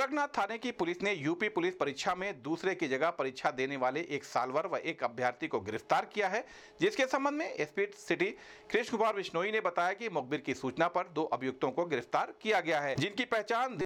गोरखनाथ थाने की पुलिस ने UP police परीक्षा में दूसरे की जगह परीक्षा देने वाले एक सालवर व एक अभ्यर्थी को गिरफ्तार किया है जिसके संबंध में एसपी सिटी कृष्ण कुमार बिश्नोई ने बताया कि मुखबिर की सूचना पर दो अभियुक्तों को गिरफ्तार किया गया है जिनकी पहचान